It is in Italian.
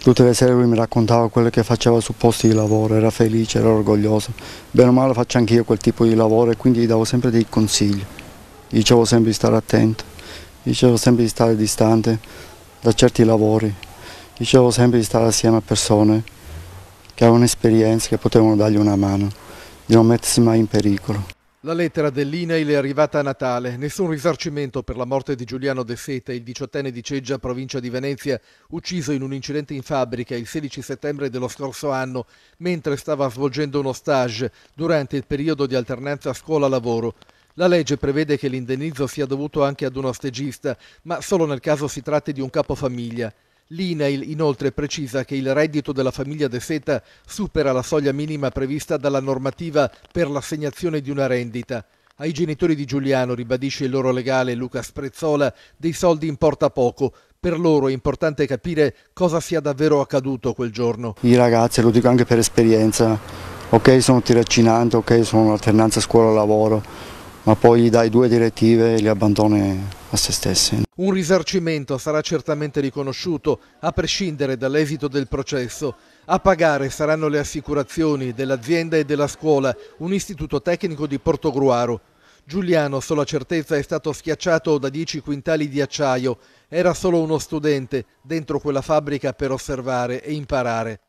Tutte le sere lui mi raccontava quello che faceva su posti di lavoro, era felice, era orgoglioso. Bene o male faccio anch'io quel tipo di lavoro e quindi gli davo sempre dei consigli. Gli dicevo sempre di stare attento, gli dicevo sempre di stare distante da certi lavori, gli dicevo sempre di stare assieme a persone che avevano esperienze, che potevano dargli una mano, di non mettersi mai in pericolo. La lettera dell'INAIL è arrivata a Natale. Nessun risarcimento per la morte di Giuliano De Seta, il diciottenne di Ceggia, provincia di Venezia, ucciso in un incidente in fabbrica il 16 settembre dello scorso anno, mentre stava svolgendo uno stage durante il periodo di alternanza scuola-lavoro. La legge prevede che l'indennizzo sia dovuto anche ad uno stagista, ma solo nel caso si tratti di un capofamiglia. L'INAIL inoltre precisa che il reddito della famiglia De Seta supera la soglia minima prevista dalla normativa per l'assegnazione di una rendita. Ai genitori di Giuliano, ribadisce il loro legale Luca Sprezzola, dei soldi importa poco. Per loro è importante capire cosa sia davvero accaduto quel giorno. I ragazzi, lo dico anche per esperienza, ok sono tiracinante, ok sono alternanza scuola-lavoro, ma poi gli dai due direttive e li abbandoni a se stessi. Un risarcimento sarà certamente riconosciuto, a prescindere dall'esito del processo. A pagare saranno le assicurazioni dell'azienda e della scuola, un istituto tecnico di Portogruaro. Giuliano, sulla certezza, è stato schiacciato da 10 quintali di acciaio. Era solo uno studente dentro quella fabbrica per osservare e imparare.